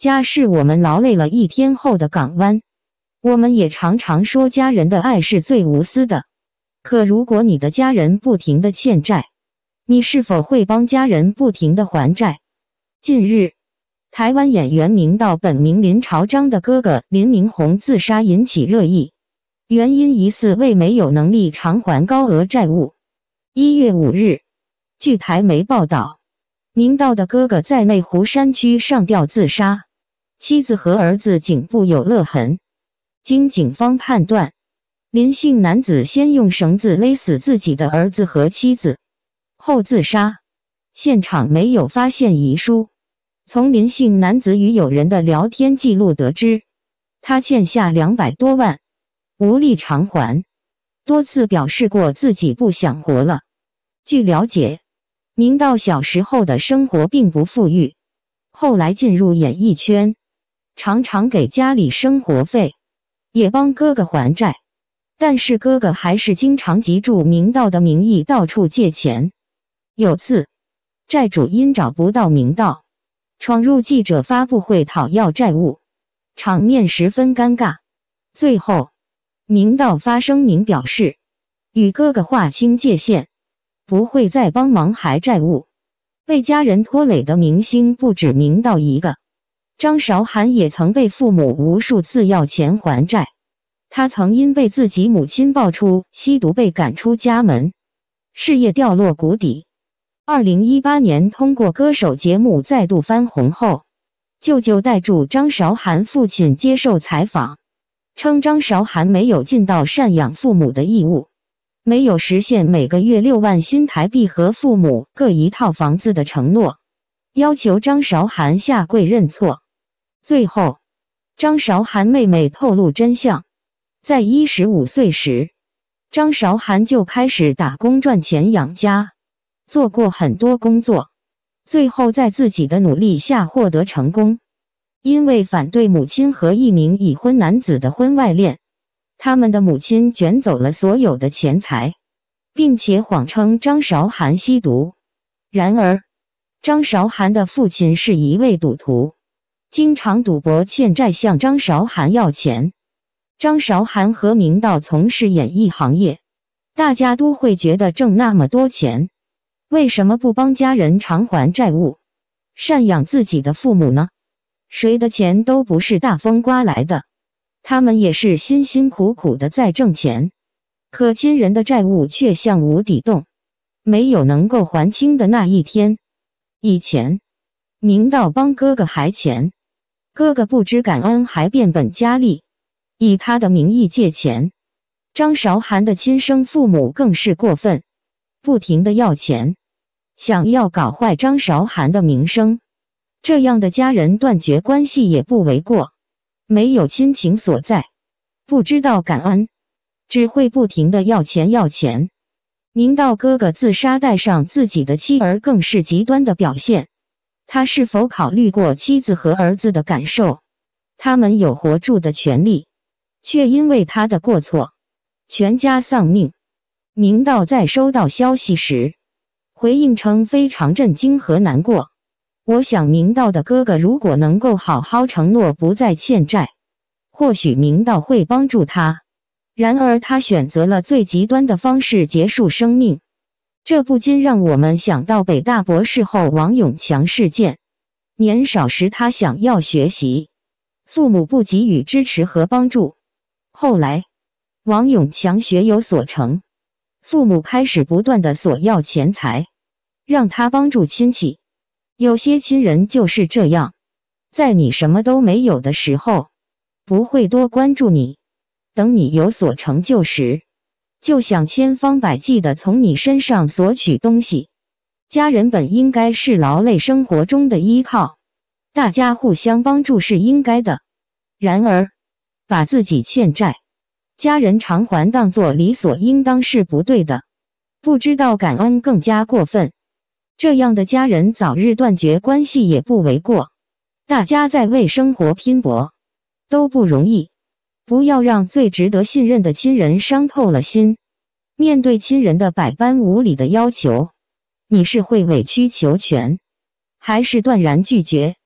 家是我们劳累了一天后的港湾，我们也常常说家人的爱是最无私的。可如果你的家人不停的欠债，你是否会帮家人不停的还债？近日，台湾演员明道本名林朝章的哥哥林明宏自杀引起热议，原因疑似为没有能力偿还高额债务。一月五日，据台媒报道，明道的哥哥在内湖山区上吊自杀。妻子和儿子颈部有勒痕，经警方判断，林姓男子先用绳子勒死自己的儿子和妻子，后自杀。现场没有发现遗书。从林姓男子与友人的聊天记录得知，他欠下两百多万，无力偿还，多次表示过自己不想活了。据了解，明道小时候的生活并不富裕，后来进入演艺圈。常常给家里生活费，也帮哥哥还债，但是哥哥还是经常籍住明道的名义到处借钱。有次，债主因找不到明道，闯入记者发布会讨要债务，场面十分尴尬。最后，明道发声明表示，与哥哥划清界限，不会再帮忙还债务。被家人拖累的明星不止明道一个。张韶涵也曾被父母无数次要钱还债，他曾因被自己母亲爆出吸毒被赶出家门，事业掉落谷底。二零一八年通过歌手节目再度翻红后，舅舅带住张韶涵父亲接受采访，称张韶涵没有尽到赡养父母的义务，没有实现每个月六万新台币和父母各一套房子的承诺，要求张韶涵下跪认错。最后，张韶涵妹妹透露真相：在一十五岁时，张韶涵就开始打工赚钱养家，做过很多工作，最后在自己的努力下获得成功。因为反对母亲和一名已婚男子的婚外恋，他们的母亲卷走了所有的钱财，并且谎称张韶涵吸毒。然而，张韶涵的父亲是一位赌徒。经常赌博欠债，向张韶涵要钱。张韶涵和明道从事演艺行业，大家都会觉得挣那么多钱，为什么不帮家人偿还债务，赡养自己的父母呢？谁的钱都不是大风刮来的，他们也是辛辛苦苦的在挣钱，可亲人的债务却像无底洞，没有能够还清的那一天。以前，明道帮哥哥还钱。哥哥不知感恩，还变本加厉，以他的名义借钱。张韶涵的亲生父母更是过分，不停的要钱，想要搞坏张韶涵的名声。这样的家人断绝关系也不为过，没有亲情所在，不知道感恩，只会不停的要钱要钱。明道哥哥自杀带上自己的妻儿，更是极端的表现。他是否考虑过妻子和儿子的感受？他们有活住的权利，却因为他的过错，全家丧命。明道在收到消息时，回应称非常震惊和难过。我想，明道的哥哥如果能够好好承诺不再欠债，或许明道会帮助他。然而，他选择了最极端的方式结束生命。这不禁让我们想到北大博士后王永强事件。年少时，他想要学习，父母不给予支持和帮助。后来，王永强学有所成，父母开始不断的索要钱财，让他帮助亲戚。有些亲人就是这样，在你什么都没有的时候，不会多关注你；等你有所成就时，就想千方百计的从你身上索取东西。家人本应该是劳累生活中的依靠，大家互相帮助是应该的。然而，把自己欠债、家人偿还当做理所应当是不对的。不知道感恩更加过分。这样的家人，早日断绝关系也不为过。大家在为生活拼搏，都不容易。不要让最值得信任的亲人伤透了心。面对亲人的百般无理的要求，你是会委曲求全，还是断然拒绝？